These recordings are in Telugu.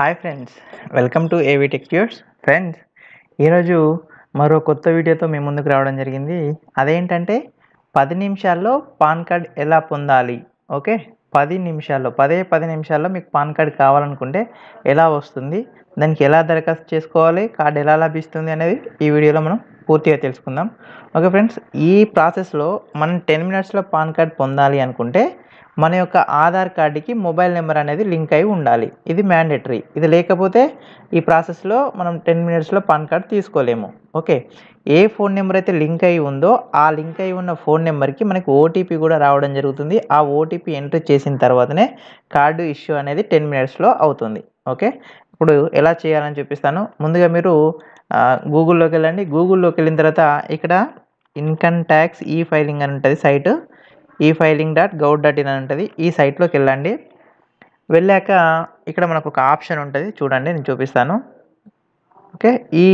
hi friends welcome to AV tech ప్యూర్స్ ఫ్రెండ్స్ ఈరోజు మరో కొత్త వీడియోతో మేము ముందుకు రావడం జరిగింది అదేంటంటే పది నిమిషాల్లో పాన్ కార్డ్ ఎలా పొందాలి ఓకే పది నిమిషాల్లో పదే పది నిమిషాల్లో మీకు పాన్ కార్డ్ కావాలనుకుంటే ఎలా వస్తుంది దానికి ఎలా దరఖాస్తు చేసుకోవాలి కార్డ్ ఎలా లభిస్తుంది అనేది ఈ వీడియోలో మనం పూర్తిగా తెలుసుకుందాం ఓకే ఫ్రెండ్స్ ఈ ప్రాసెస్లో మనం టెన్ మినిట్స్లో పాన్ కార్డ్ పొందాలి అనుకుంటే మన యొక్క ఆధార్ కార్డుకి మొబైల్ నెంబర్ అనేది లింక్ అయి ఉండాలి ఇది మ్యాండేటరీ ఇది లేకపోతే ఈ ప్రాసెస్లో మనం టెన్ మినిట్స్లో పాన్ కార్డ్ తీసుకోలేము ఓకే ఏ ఫోన్ నెంబర్ అయితే లింక్ అయి ఉందో ఆ లింక్ అయి ఉన్న ఫోన్ నెంబర్కి మనకి ఓటీపీ కూడా రావడం జరుగుతుంది ఆ ఓటీపీ ఎంట్రీ చేసిన తర్వాతనే కార్డు ఇష్యూ అనేది టెన్ మినిట్స్లో అవుతుంది ఓకే ఇప్పుడు ఎలా చేయాలని చూపిస్తాను ముందుగా మీరు గూగుల్లోకి వెళ్ళండి గూగుల్లోకి వెళ్ళిన తర్వాత ఇక్కడ ఇన్కమ్ ట్యాక్స్ ఈ ఫైలింగ్ అని ఉంటుంది site e filing dot gov dot in అని ఉంటుంది ఈ సైట్లోకి వెళ్ళండి వెళ్ళాక ఇక్కడ మనకు ఒక ఆప్షన్ ఉంటుంది చూడండి నేను చూపిస్తాను ఓకే ఈ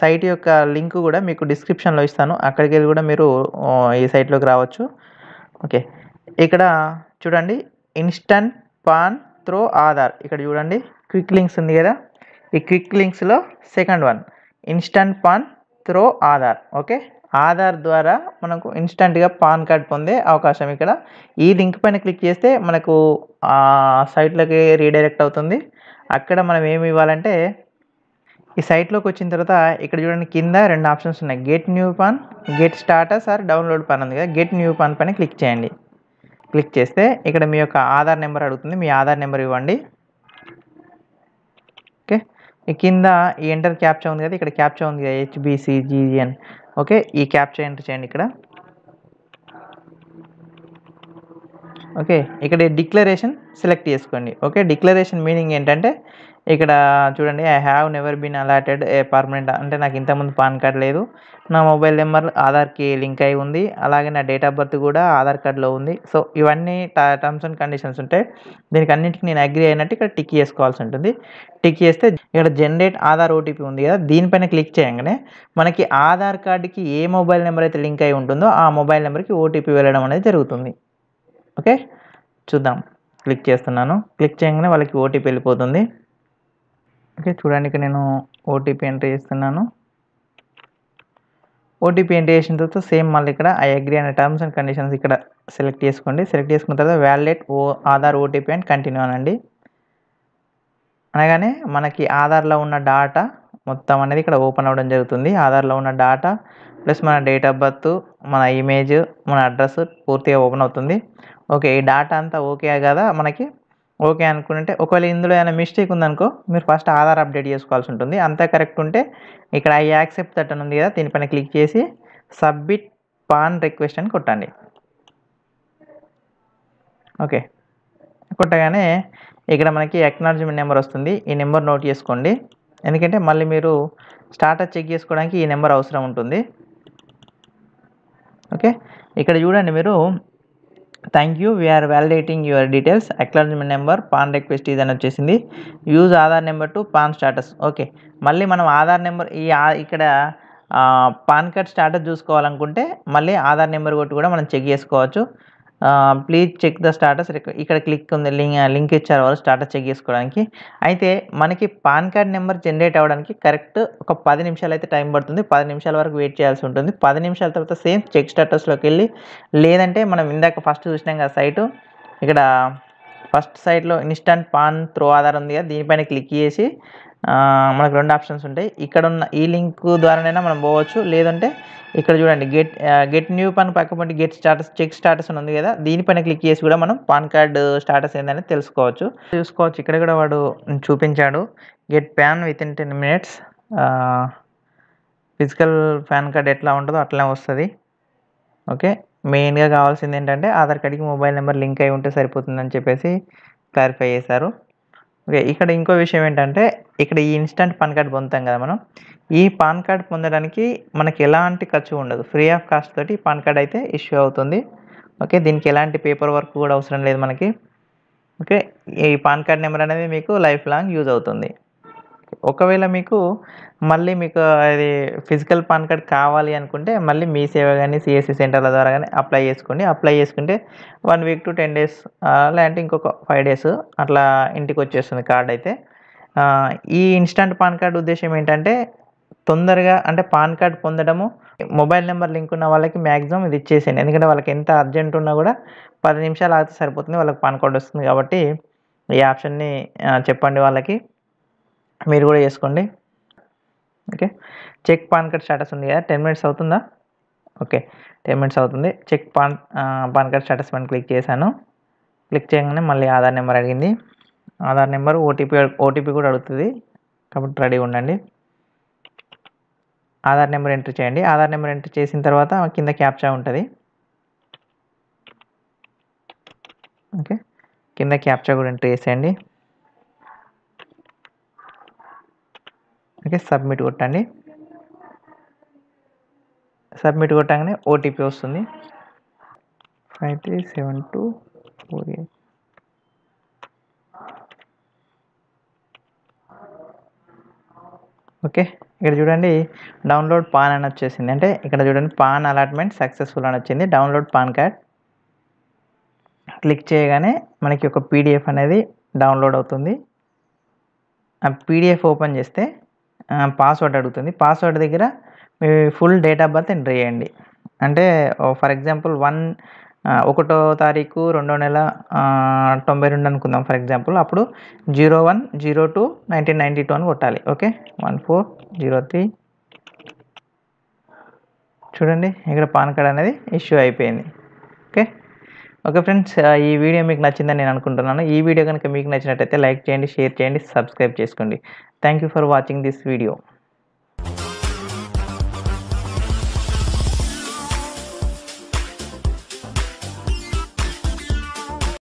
సైట్ యొక్క లింక్ కూడా మీకు డిస్క్రిప్షన్లో ఇస్తాను అక్కడికి వెళ్ళి కూడా మీరు ఈ సైట్లోకి రావచ్చు ఓకే ఇక్కడ చూడండి ఇన్స్టంట్ పాన్ త్రో ఆధార్ ఇక్కడ చూడండి క్విక్ లింక్స్ ఉంది కదా ఈ క్విక్ లింక్స్లో second one instant PAN through Aadhaar okay Aadhaar ద్వారా మనకు ఇన్స్టెంట్గా పాన్ కార్డ్ పొందే అవకాశం ఇక్కడ ఈ లింక్ పైన క్లిక్ చేస్తే మనకు సైట్లోకి రీడైరెక్ట్ అవుతుంది అక్కడ మనం ఏమి ఇవ్వాలంటే ఈ సైట్లోకి వచ్చిన తర్వాత ఇక్కడ చూడండి కింద రెండు ఆప్షన్స్ ఉన్నాయి get new PAN get status or download PAN ఉంది కదా గెట్ న్యూ పాన్ పైన క్లిక్ చేయండి క్లిక్ చేస్తే ఇక్కడ మీ యొక్క ఆధార్ నెంబర్ అడుగుతుంది మీ ఆధార్ నెంబర్ ఇవ్వండి ఓకే ఈ కింద ఈ ఎంటర్ క్యాప్చా ఉంది కదా ఇక్కడ క్యాప్చా ఉంది కదా హెచ్బిసి జీజీఎన్ ఓకే ఈ క్యాప్చర్ ఎంటర్ చేయండి ఇక్కడ ఓకే ఇక్కడ డిక్లరేషన్ సెలెక్ట్ చేసుకోండి ఓకే డిక్లరేషన్ మీనింగ్ ఏంటంటే ఇక్కడ చూడండి I have never been allotted a permanent అంటే నాకు ఇంతకుముందు పాన్ కార్డ్ లేదు నా మొబైల్ నెంబర్ ఆధార్కి లింక్ అయి ఉంది అలాగే నా డేట్ ఆఫ్ బర్త్ కూడా ఆధార్ కార్డ్లో ఉంది సో ఇవన్నీ టర్మ్స్ అండ్ కండిషన్స్ ఉంటాయి దీనికి అన్నింటికి నేను అగ్రి అయినట్టు ఇక్కడ టిక్ చేసుకోవాల్సి ఉంటుంది టిక్ చేస్తే ఇక్కడ జనరేట్ ఆధార్ ఓటీపీ ఉంది కదా దీనిపైన క్లిక్ చేయగానే మనకి ఆధార్ కార్డుకి ఏ మొబైల్ నెంబర్ అయితే లింక్ అయి ఉంటుందో ఆ మొబైల్ నెంబర్కి ఓటీపీ వెళ్ళడం అనేది జరుగుతుంది ఓకే చూద్దాం క్లిక్ చేస్తున్నాను క్లిక్ చేయగానే వాళ్ళకి ఓటీపీ వెళ్ళిపోతుంది ఓకే చూడండి ఇక్కడ నేను ఓటీపీ ఎంటర్ చేస్తున్నాను ఓటీపీ ఎంటర్ చేసిన తర్వాత సేమ్ మళ్ళీ ఇక్కడ ఐ అగ్రి అనే టర్మ్స్ అండ్ కండిషన్స్ ఇక్కడ సెలెక్ట్ చేసుకోండి సెలెక్ట్ చేసుకున్న తర్వాత వ్యాలిడేట్ ఓ ఆధార్ ఓటీపీ అండ్ కంటిన్యూ అనండి అనగానే మనకి ఆధార్లో ఉన్న డాటా మొత్తం అనేది ఇక్కడ ఓపెన్ అవ్వడం జరుగుతుంది ఆధార్లో ఉన్న డాటా ప్లస్ మన డేట్ ఆఫ్ బర్త్ మన ఇమేజ్ మన అడ్రస్ పూర్తిగా ఓపెన్ అవుతుంది ఓకే ఈ డేటా అంతా ఓకే కదా మనకి ఓకే అనుకుంటే ఒకవేళ ఇందులో ఏమైనా మిస్టేక్ ఉందనుకో మీరు ఫస్ట్ ఆధార్ అప్డేట్ చేసుకోవాల్సి ఉంటుంది అంతా కరెక్ట్ ఉంటే ఇక్కడ ఐ యాక్సెప్ట్ తట్టను ఉంది కదా దీనిపైన క్లిక్ చేసి సబ్మిట్ పాన్ రిక్వెస్ట్ అని కొట్టండి ఓకే కొట్టగానే ఇక్కడ మనకి ఎక్నాలజీమెంట్ నెంబర్ వస్తుంది ఈ నెంబర్ నోట్ చేసుకోండి ఎందుకంటే మళ్ళీ మీరు స్టార్టర్ చెక్ చేసుకోవడానికి ఈ నెంబర్ అవసరం ఉంటుంది ఓకే ఇక్కడ చూడండి మీరు thank you we are validating your details acknowledgement number PAN request ఇదని వచ్చేసింది use Aadhaar number to PAN status okay మళ్ళీ మనం ఆధార్ నెంబర్ ఈ ఇక్కడ పాన్ కార్డ్ స్టాటస్ చూసుకోవాలనుకుంటే మళ్ళీ ఆధార్ నెంబర్ కొట్టి కూడా మనం చెక్ చేసుకోవచ్చు ప్లీజ్ చెక్ ద స్టాటస్ ఇక్కడ క్లిక్ ఉంది లింక్ లింక్ ఇచ్చారు వాళ్ళు స్టాటస్ చెక్ చేసుకోవడానికి అయితే మనకి పాన్ కార్డ్ నెంబర్ జనరేట్ అవ్వడానికి కరెక్ట్ ఒక పది నిమిషాలు అయితే టైం పడుతుంది పది నిమిషాల వరకు వెయిట్ చేయాల్సి ఉంటుంది పది నిమిషాల తర్వాత సేమ్ చెక్ స్టాటస్లోకి వెళ్ళి లేదంటే మనం ఇందాక ఫస్ట్ చూసినాం కదా సైటు ఇక్కడ ఫస్ట్ సైట్లో ఇన్స్టంట్ పాన్ త్రో ఆధార్ ఉంది కదా దీనిపైన క్లిక్ చేసి మనకు రెండు ఆప్షన్స్ ఉంటాయి ఇక్కడ ఉన్న ఈ లింక్ ద్వారానైనా మనం పోవచ్చు లేదంటే ఇక్కడ చూడండి గెట్ గెట్ న్యూ పాన్ పక్కపంటి గెట్ స్టాటస్ చెక్ స్టాటస్ ఉంది కదా దీనిపైన క్లిక్ చేసి కూడా మనం పాన్ కార్డు స్టాటస్ ఏందని తెలుసుకోవచ్చు చూసుకోవచ్చు ఇక్కడ కూడా వాడు చూపించాడు get PAN within ten minutes physical PAN card ఎట్లా ఉంటుందో అట్లనే వస్తుంది ఓకే మెయిన్గా కావాల్సింది ఏంటంటే ఆధార్ కార్డ్కి మొబైల్ నెంబర్ లింక్ అయి ఉంటే సరిపోతుందని చెప్పేసి క్లారిఫై చేశారు ఓకే ఇక్కడ ఇంకో విషయం ఏంటంటే ఇక్కడ ఈ ఇన్స్టంట్ పాన్ కార్డ్ పొందుతాం కదా మనం ఈ పాన్ కార్డ్ పొందడానికి మనకి ఎలాంటి ఖర్చు ఉండదు ఫ్రీ ఆఫ్ కాస్ట్ తోటి పాన్ కార్డ్ అయితే ఇష్యూ అవుతుంది ఓకే దీనికి ఎలాంటి పేపర్ వర్క్ కూడా అవసరం లేదు మనకి ఓకే ఈ పాన్ కార్డ్ నెంబర్ అనేది మీకు లైఫ్ లాంగ్ యూజ్ అవుతుంది ఒకవేళ మీకు మళ్ళీ మీకు అది ఫిజికల్ పాన్ కార్డ్ కావాలి అనుకుంటే మళ్ళీ మీ సేవ కానీ సిఎస్సి సెంటర్ల ద్వారా కానీ అప్లై చేసుకోండి అప్లై చేసుకుంటే one week to ten days లేదంటే ఇంకొక ఫైవ్ డేస్ అట్లా ఇంటికి వచ్చేస్తుంది కార్డ్ అయితే ఈ ఇన్స్టంట్ పాన్ కార్డ్ ఉద్దేశం ఏంటంటే తొందరగా అంటే పాన్ కార్డ్ పొందడము మొబైల్ నెంబర్ లింక్ ఉన్న వాళ్ళకి మ్యాక్సిమం ఇది ఇచ్చేసేయండి ఎందుకంటే వాళ్ళకి ఎంత అర్జెంట్ ఉన్నా కూడా పది నిమిషాలు ఆగితే సరిపోతుంది వాళ్ళకి పాన్ కార్డ్ వస్తుంది కాబట్టి ఈ ఆప్షన్ని చెప్పండి వాళ్ళకి మీరు కూడా చేసుకోండి okay check PAN card status ఉంది కదా టెన్ మినిట్స్ అవుతుందా ఓకే టెన్ మినిట్స్ అవుతుంది check PAN PAN card status పైన క్లిక్ చేశాను క్లిక్ చేయగానే మళ్ళీ ఆధార్ నెంబర్ అడిగింది ఆధార్ నెంబర్ ఓటీపీ ఓటీపీ కూడా అడుగుతుంది కాబట్టి రెడీ ఉండండి ఆధార్ నెంబర్ ఎంటర్ చేయండి ఆధార్ నెంబర్ ఎంటర్ చేసిన తర్వాత కింద క్యాప్చా ఉంటుంది ఓకే కింద క్యాప్చా కూడా ఎంటర్ చేసేయండి ఓకే సబ్మిట్ కొట్టండి సబ్మిట్ కొట్టగానే ఓటీపీ వస్తుంది five three seven two four eight okay ఇక్కడ చూడండి డౌన్లోడ్ పాన్ అని వచ్చేసింది అంటే ఇక్కడ చూడండి పాన్ అలాట్మెంట్ సక్సెస్ఫుల్ అని వచ్చింది డౌన్లోడ్ పాన్ కార్డ్ క్లిక్ చేయగానే మనకి ఒక పీడిఎఫ్ అనేది డౌన్లోడ్ అవుతుంది ఆ పీడిఎఫ్ ఓపెన్ చేస్తే పాస్వర్డ్ అడుగుతుంది పాస్వర్డ్ దగ్గర మీ full date of birth enter చేయండి అంటే ఫర్ ఎగ్జాంపుల్ వన్ ఒకటో తారీఖు రెండో నెల తొంభై రెండు అనుకుందాం ఫర్ ఎగ్జాంపుల్ అప్పుడు zero one zero two nineteen ninety two అని కొట్టాలి okay one four zero three చూడండి ఇక్కడ పాన్ కార్డ్ అనేది ఇష్యూ అయిపోయింది ఓకే ఓకే ఫ్రెండ్స్ ఈ వీడియో మీకు నచ్చిందని నేను అనుకుంటున్నాను ఈ వీడియో కనుక మీకు నచ్చినట్టయితే లైక్ చేయండి షేర్ చేయండి సబ్స్క్రైబ్ చేసుకోండి thank for watching this video